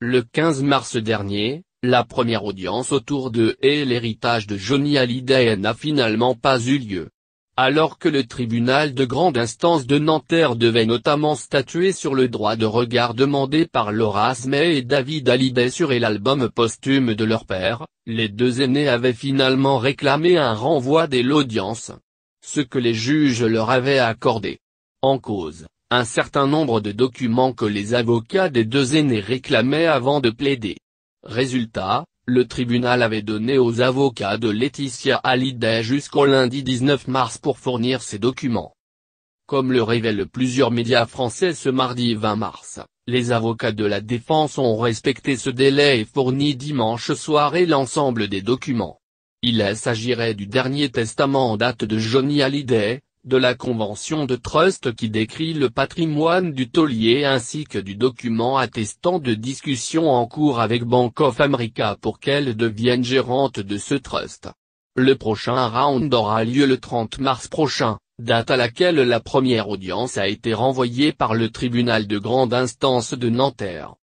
Le 15 mars dernier, la première audience autour de et l'héritage de Johnny Hallyday n'a finalement pas eu lieu. Alors que le tribunal de grande instance de Nanterre devait notamment statuer sur le droit de regard demandé par Laura Smey et David Hallyday sur l'album posthume de leur père, les deux aînés avaient finalement réclamé un renvoi dès l'audience. Ce que les juges leur avaient accordé. En cause, un certain nombre de documents que les avocats des deux aînés réclamaient avant de plaider. Résultat, le tribunal avait donné aux avocats de Laetitia Hallyday jusqu'au lundi 19 mars pour fournir ces documents. Comme le révèlent plusieurs médias français ce mardi 20 mars, les avocats de la défense ont respecté ce délai et fourni dimanche soirée l'ensemble des documents. Il s'agirait du dernier testament en date de Johnny Hallyday, de la Convention de Trust qui décrit le patrimoine du taulier ainsi que du document attestant de discussions en cours avec Bank of America pour qu'elle devienne gérante de ce trust. Le prochain round aura lieu le 30 mars prochain, date à laquelle la première audience a été renvoyée par le tribunal de grande instance de Nanterre.